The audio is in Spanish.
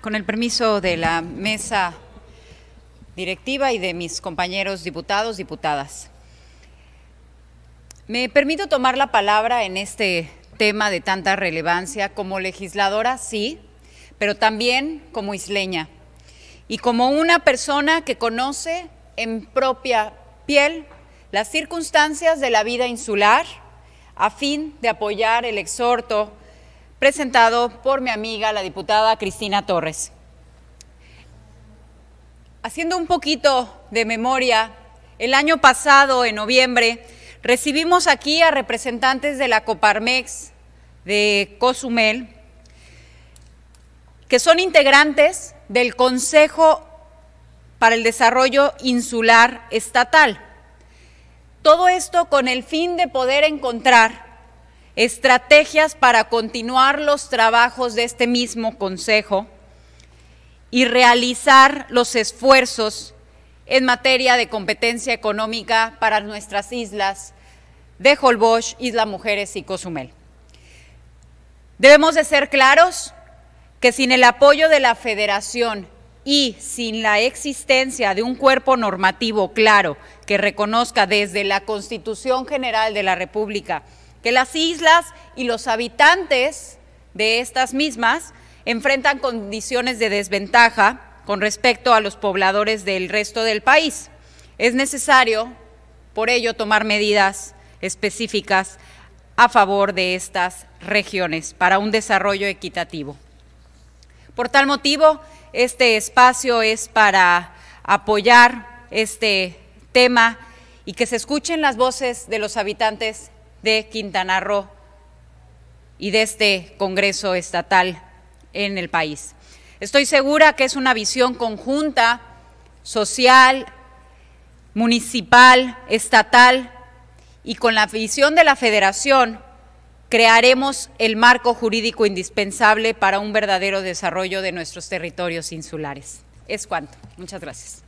Con el permiso de la mesa directiva y de mis compañeros diputados, diputadas. Me permito tomar la palabra en este tema de tanta relevancia como legisladora, sí, pero también como isleña y como una persona que conoce en propia piel las circunstancias de la vida insular a fin de apoyar el exhorto presentado por mi amiga, la diputada Cristina Torres. Haciendo un poquito de memoria, el año pasado, en noviembre, recibimos aquí a representantes de la Coparmex de Cozumel, que son integrantes del Consejo para el Desarrollo Insular Estatal. Todo esto con el fin de poder encontrar estrategias para continuar los trabajos de este mismo Consejo y realizar los esfuerzos en materia de competencia económica para nuestras islas de Holbox, Isla Mujeres y Cozumel. Debemos de ser claros que sin el apoyo de la Federación y sin la existencia de un cuerpo normativo claro que reconozca desde la Constitución General de la República que las islas y los habitantes de estas mismas enfrentan condiciones de desventaja con respecto a los pobladores del resto del país. Es necesario, por ello, tomar medidas específicas a favor de estas regiones para un desarrollo equitativo. Por tal motivo, este espacio es para apoyar este tema y que se escuchen las voces de los habitantes de Quintana Roo y de este Congreso Estatal en el país. Estoy segura que es una visión conjunta, social, municipal, estatal, y con la visión de la federación crearemos el marco jurídico indispensable para un verdadero desarrollo de nuestros territorios insulares. Es cuanto. Muchas gracias.